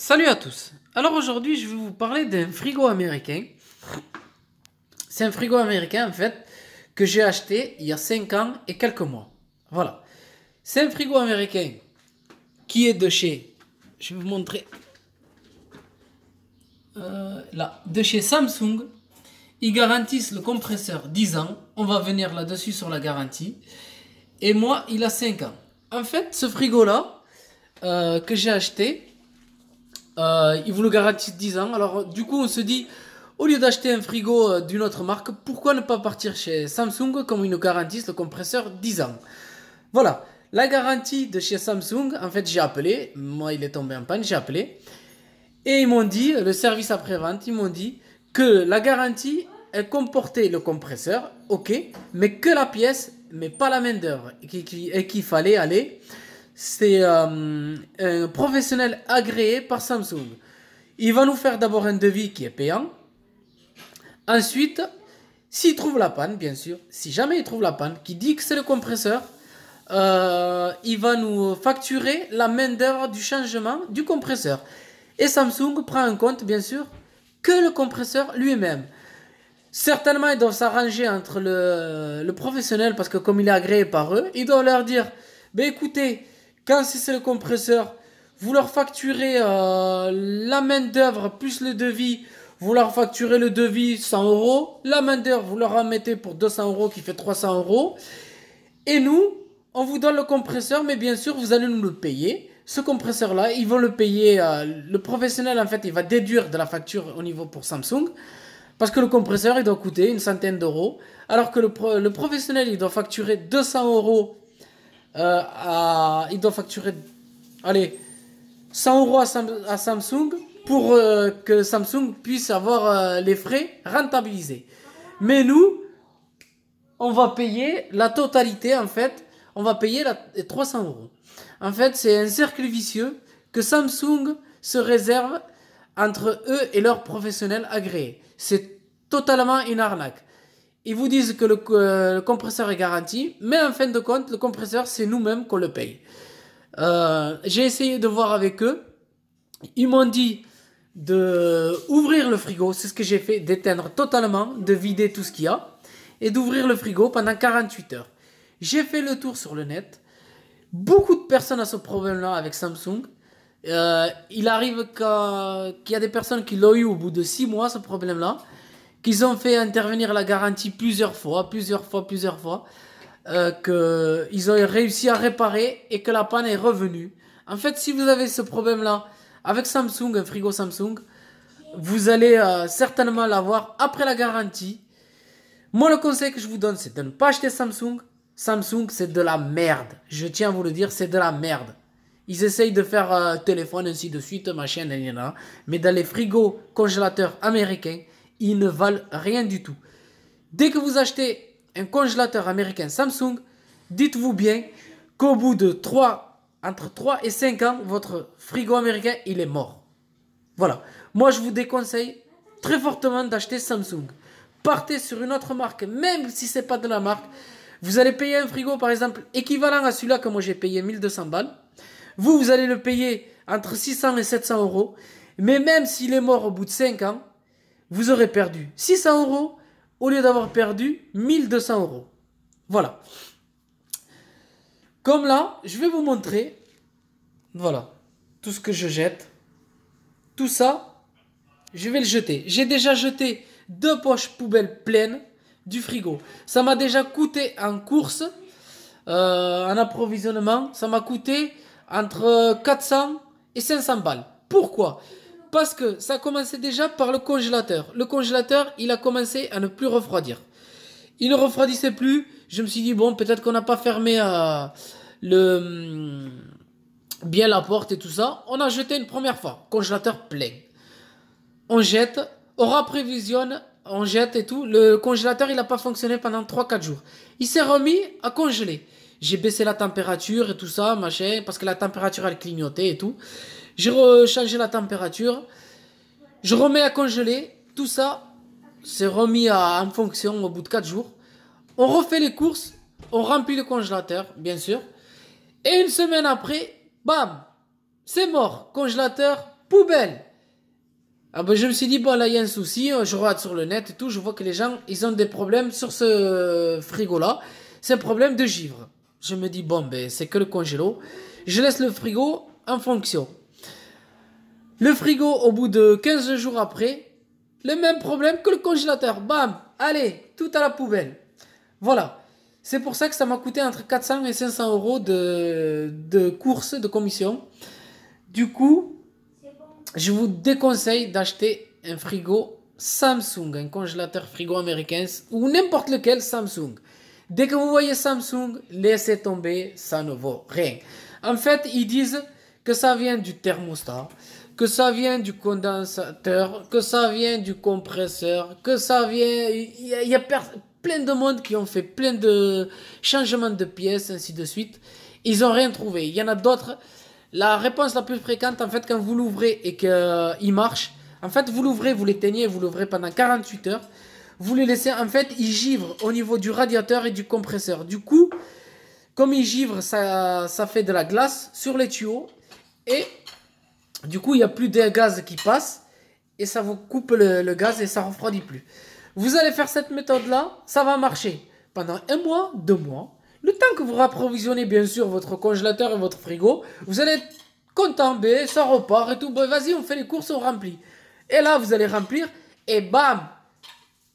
Salut à tous. Alors aujourd'hui, je vais vous parler d'un frigo américain. C'est un frigo américain en fait que j'ai acheté il y a 5 ans et quelques mois. Voilà. C'est un frigo américain qui est de chez je vais vous montrer euh, là, de chez Samsung. Ils garantissent le compresseur 10 ans. On va venir là-dessus sur la garantie. Et moi, il a 5 ans. En fait, ce frigo-là euh, que j'ai acheté, euh, ils vous le garantissent 10 ans. Alors du coup, on se dit, au lieu d'acheter un frigo euh, d'une autre marque, pourquoi ne pas partir chez Samsung comme ils nous garantissent le compresseur 10 ans Voilà, la garantie de chez Samsung, en fait j'ai appelé, moi il est tombé en panne, j'ai appelé. Et ils m'ont dit, le service après-vente, ils m'ont dit que la garantie, elle comportait le compresseur, ok, mais que la pièce, mais pas la main-d'œuvre, et qu'il fallait aller c'est euh, un professionnel agréé par Samsung. Il va nous faire d'abord un devis qui est payant. Ensuite, s'il trouve la panne, bien sûr, si jamais il trouve la panne, qui dit que c'est le compresseur, euh, il va nous facturer la main-d'œuvre du changement du compresseur. Et Samsung prend en compte, bien sûr, que le compresseur lui-même. Certainement, il doit s'arranger entre le, professionnel, parce que comme il est agréé par eux, il doit leur dire, ben écoutez, quand c'est le compresseur, vous leur facturez euh, la main-d'œuvre plus le devis. Vous leur facturez le devis 100 euros. La main-d'œuvre, vous leur remettez pour 200 euros qui fait 300 euros. Et nous, on vous donne le compresseur, mais bien sûr, vous allez nous le payer. Ce compresseur-là, ils vont le payer. Euh, le professionnel, en fait, il va déduire de la facture au niveau pour Samsung. Parce que le compresseur, il doit coûter une centaine d'euros. Alors que le, le professionnel, il doit facturer 200 euros euh, il doit facturer allez, 100 euros à, Samsung pour euh, que Samsung puisse avoir euh, les frais rentabilisés. Mais nous, on va payer la totalité en fait, on va payer la, 300 euros. En fait, c'est un cercle vicieux que Samsung se réserve entre eux et leurs professionnels agréés. C'est totalement une arnaque ils vous disent que euh, le, compresseur est garanti, mais en fin de compte, le compresseur, c'est nous-mêmes qu'on le paye. Euh, j'ai essayé de voir avec eux. Ils m'ont dit de ouvrir le frigo, c'est ce que j'ai fait, d'éteindre totalement, de vider tout ce qu'il y a, et d'ouvrir le frigo pendant 48 heures. J'ai fait le tour sur le net. Beaucoup de personnes ont ce problème-là avec Samsung. Euh, il arrive qu'il y a des personnes qui l'ont eu au bout de 6 mois, ce problème-là qu'ils ont fait intervenir la garantie plusieurs fois, plusieurs fois, plusieurs fois, euh, qu'ils ont réussi à réparer et que la panne est revenue. En fait, si vous avez ce problème-là avec Samsung, un frigo Samsung, vous allez euh, certainement l'avoir après la garantie. Moi, le conseil que je vous donne, c'est de ne pas acheter Samsung. Samsung, c'est de la merde. Je tiens à vous le dire, c'est de la merde. Ils essayent de faire euh, téléphone, ainsi de suite, machin, etc. Mais dans les frigos congélateurs américains, ils ne valent rien du tout. Dès que vous achetez un congélateur américain Samsung, dites-vous bien qu'au bout de 3, entre 3 et 5 ans, votre frigo américain, il est mort. Voilà. Moi, je vous déconseille très fortement d'acheter Samsung. Partez sur une autre marque, même si ce n'est pas de la marque. Vous allez payer un frigo, par exemple, équivalent à celui-là que moi j'ai payé 1200 balles. Vous, vous allez le payer entre 600 et 700 euros. Mais même s'il est mort au bout de 5 ans, vous aurez perdu 600 euros au lieu d'avoir perdu 1200 euros. Voilà. Comme là, je vais vous montrer, voilà, tout ce que je jette. Tout ça, je vais le jeter. J'ai déjà jeté deux poches poubelles pleines du frigo. Ça m'a déjà coûté en course, euh, en approvisionnement, ça m'a coûté entre 400 et 500 balles. Pourquoi parce que ça commençait déjà par le congélateur. Le congélateur, il a commencé à ne plus refroidir. Il ne refroidissait plus. Je me suis dit, bon, peut-être qu'on n'a pas fermé euh, le, hum, bien la porte et tout ça. On a jeté une première fois. Congélateur plein. On jette. Aura prévisionne. On jette et tout. Le congélateur, il n'a pas fonctionné pendant 3-4 jours. Il s'est remis à congeler j'ai baissé la température et tout ça, machin, parce que la température elle clignotait et tout. J'ai rechangé la température. Je remets à congeler. Tout ça, c'est remis en fonction au bout de 4 jours. On refait les courses. On remplit le congélateur, bien sûr. Et une semaine après, bam, c'est mort. Congélateur, poubelle. Ah ben, je me suis dit, bon là il y a un souci, je regarde sur le net et tout, je vois que les gens, ils ont des problèmes sur ce frigo-là. C'est un problème de givre. Je me dis, bon ben c'est que le congélo. Je laisse le frigo en fonction. Le frigo, au bout de 15 jours après, le même problème que le congélateur. Bam Allez, tout à la poubelle. Voilà. C'est pour ça que ça m'a coûté entre 400 et 500 euros de, courses, course, de commission. Du coup, je vous déconseille d'acheter un frigo Samsung, un congélateur frigo américain ou n'importe lequel Samsung. Dès que vous voyez Samsung, laissez tomber, ça ne vaut rien. En fait, ils disent que ça vient du thermostat que ça vient du condensateur, que ça vient du compresseur, que ça vient... Il y a, plein de monde qui ont fait plein de changements de pièces, ainsi de suite. Ils n'ont rien trouvé. Il y en a d'autres. La réponse la plus fréquente, en fait, quand vous l'ouvrez et qu'il euh, marche, en fait, vous l'ouvrez, vous l'éteignez, vous l'ouvrez pendant 48 heures. Vous le laissez, en fait, il givre au niveau du radiateur et du compresseur. Du coup, comme il givre, ça, ça fait de la glace sur les tuyaux. Et du coup, il n'y a plus de gaz qui passe et ça vous coupe le, gaz et ça refroidit plus. Vous allez faire cette méthode-là, ça va marcher pendant un mois, deux mois. Le temps que vous rapprovisionnez bien sûr votre congélateur et votre frigo, vous allez être content, ben, ça repart et tout. Bah, Vas-y, on fait les courses, on remplit. Et là, vous allez remplir et bam,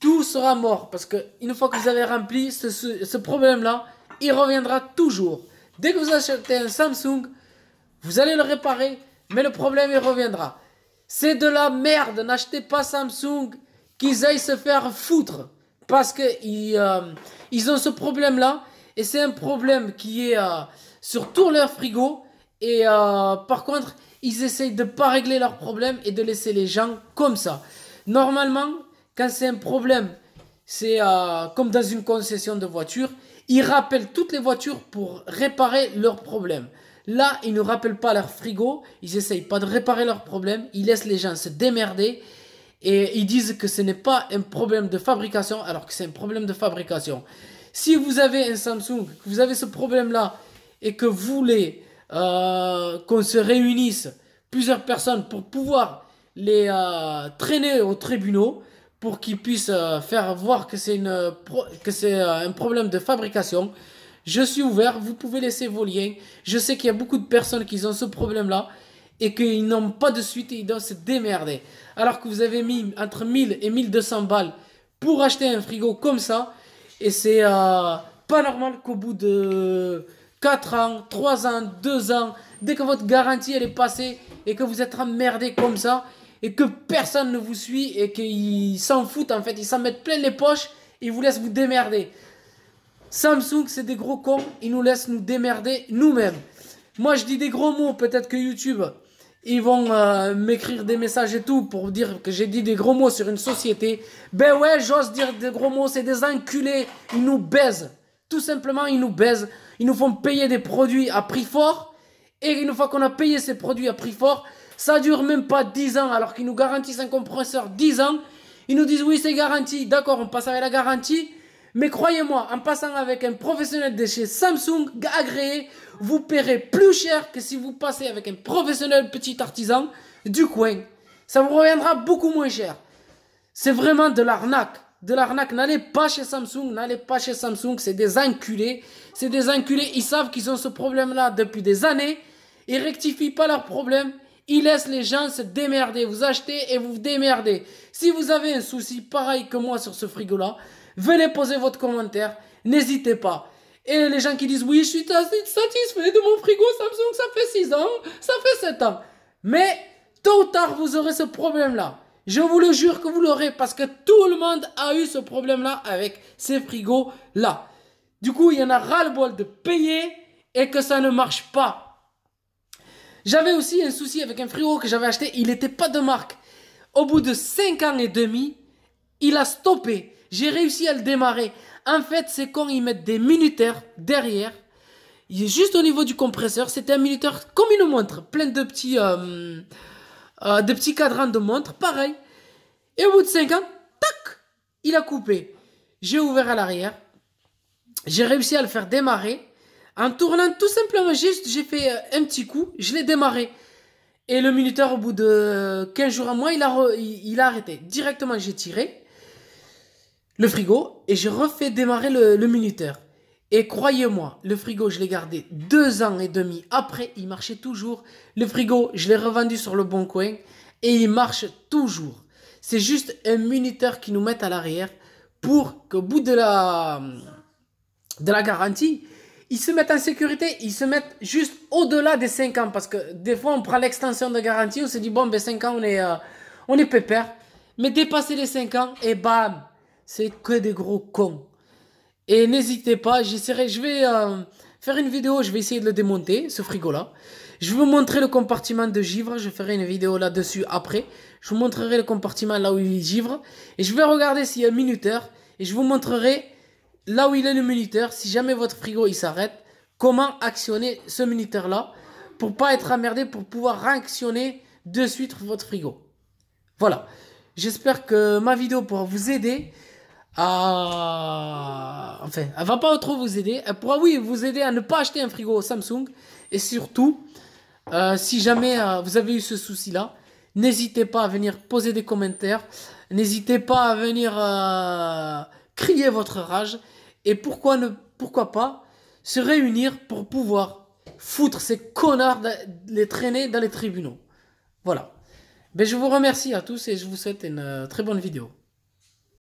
tout sera mort. Parce que une fois que vous avez rempli ce problème-là, il reviendra toujours. Dès que vous achetez un Samsung, vous allez le réparer, mais le problème, il reviendra. C'est de la merde. N'achetez pas Samsung qu'ils aillent se faire foutre. Parce qu'ils euh, ont ce problème-là. Et c'est un problème qui est euh, sur tout leur frigo. Et euh, par contre, ils essayent de ne pas régler leur problème. et de laisser les gens comme ça. Normalement, quand c'est un problème, c'est comme dans une concession de voiture. Ils rappellent toutes les voitures pour réparer leur problème. Là, ils ne rappellent pas leur frigo, ils n'essayent pas de réparer leurs problèmes, ils laissent les gens se démerder et ils disent que ce n'est pas un problème de fabrication alors que c'est un problème de fabrication. Si vous avez un Samsung, que vous avez ce problème-là et que vous voulez euh, qu'on se réunisse plusieurs personnes pour pouvoir les euh, traîner aux tribunaux pour qu'ils puissent euh, faire voir que c'est une que c'est un problème de fabrication, je suis ouvert, vous pouvez laisser vos liens. Je sais qu'il y a beaucoup de personnes qui ont ce problème-là et qu'ils n'ont pas de suite et ils doivent se démerder. Alors que vous avez mis entre 1000 et 1200 balles pour acheter un frigo comme ça et c'est euh, pas normal qu'au bout de 4 ans, 3 ans, 2 ans, dès que votre garantie elle est passée et que vous êtes emmerdé comme ça et que personne ne vous suit et qu'ils s'en foutent en fait, ils s'en mettent plein les poches, ils vous laissent vous démerder. Samsung, c'est des gros cons, ils nous laissent nous démerder nous-mêmes. Moi, je dis des gros mots, peut-être que YouTube, ils vont euh, m'écrire des messages et tout pour dire que j'ai dit des gros mots sur une société. Ben ouais, j'ose dire des gros mots, c'est des enculés, ils nous baisent. Tout simplement, ils nous baisent. Ils nous font payer des produits à prix fort. Et une fois qu'on a payé ces produits à prix fort, ça dure même pas 10 ans, alors qu'ils nous garantissent un compresseur 10 ans. Ils nous disent oui, c'est garanti. D'accord, on passe avec la garantie. Mais croyez-moi, en passant avec un professionnel de chez Samsung agréé, vous paierez plus cher que si vous passez avec un professionnel petit artisan du coin. Ça vous reviendra beaucoup moins cher. C'est vraiment de l'arnaque. De l'arnaque. N'allez pas chez Samsung, n'allez pas chez Samsung. C'est des enculés. C'est des enculés. Ils savent qu'ils ont ce problème-là depuis des années. Ils rectifient pas leur problème. Ils laissent les gens se démerder. Vous achetez et vous démerdez. Si vous avez un souci pareil que moi sur ce frigo-là, Venez poser votre commentaire, n'hésitez pas. Et les gens qui disent oui, je suis satisfait de mon frigo Samsung, ça fait 6 ans, ça fait 7 ans. Mais tôt ou tard, vous aurez ce problème-là. Je vous le jure que vous l'aurez parce que tout le monde a eu ce problème-là avec ces frigos-là. Du coup, il y en a ras-le-bol de payer et que ça ne marche pas. J'avais aussi un souci avec un frigo que j'avais acheté, il n'était pas de marque. Au bout de 5 ans et demi, il a stoppé. J'ai réussi à le démarrer. En fait, c'est quand ils mettent des minuteurs derrière. Il est juste au niveau du compresseur. C'était un minuteur comme une montre, plein de petits, euh, euh, petits cadrans de montre, pareil. Et au bout de 5 ans, tac, il a coupé. J'ai ouvert à l'arrière. J'ai réussi à le faire démarrer. En tournant tout simplement j'ai fait euh, un petit coup, je l'ai démarré. Et le minuteur, au bout de 15 jours à moi, il a, il a arrêté. Directement, j'ai tiré le frigo et je refait démarrer le, muniteur. Et croyez-moi, le frigo, je l'ai gardé deux ans et demi. Après, il marchait toujours. Le frigo, je l'ai revendu sur le bon coin et il marche toujours. C'est juste un minuteur qui nous met à l'arrière pour qu'au bout de la, de la garantie, ils se mettent en sécurité, ils se mettent juste au-delà des 5 ans. Parce que des fois, on prend l'extension de garantie, on se dit, bon, ben 5 ans, on est, euh, on est pépère. Mais dépasser les 5 ans, et bam, c'est que des gros cons. Et n'hésitez pas, j'essaierai, je vais euh, faire une vidéo, je vais essayer de le démonter, ce frigo-là. Je vais vous montrer le compartiment de givre, je ferai une vidéo là-dessus après. Je vous montrerai le compartiment là où il givre. Et je vais regarder s'il y a un minuteur. Et je vous montrerai là où il est le minuteur, si jamais votre frigo il s'arrête, comment actionner ce minuteur-là pour pas être emmerdé, pour pouvoir réactionner de suite votre frigo. Voilà. J'espère que ma vidéo pourra vous aider ah Enfin, elle va pas trop vous aider. Elle pourra, oui, vous aider à ne pas acheter un frigo Samsung. Et surtout, euh, si jamais euh, vous avez eu ce souci-là, n'hésitez pas à venir poser des commentaires. N'hésitez pas à venir euh, crier votre rage. Et pourquoi, ne, pourquoi pas se réunir pour pouvoir foutre ces connards, les traîner dans les tribunaux. Voilà. Mais ben, je vous remercie à tous et je vous souhaite une très bonne vidéo.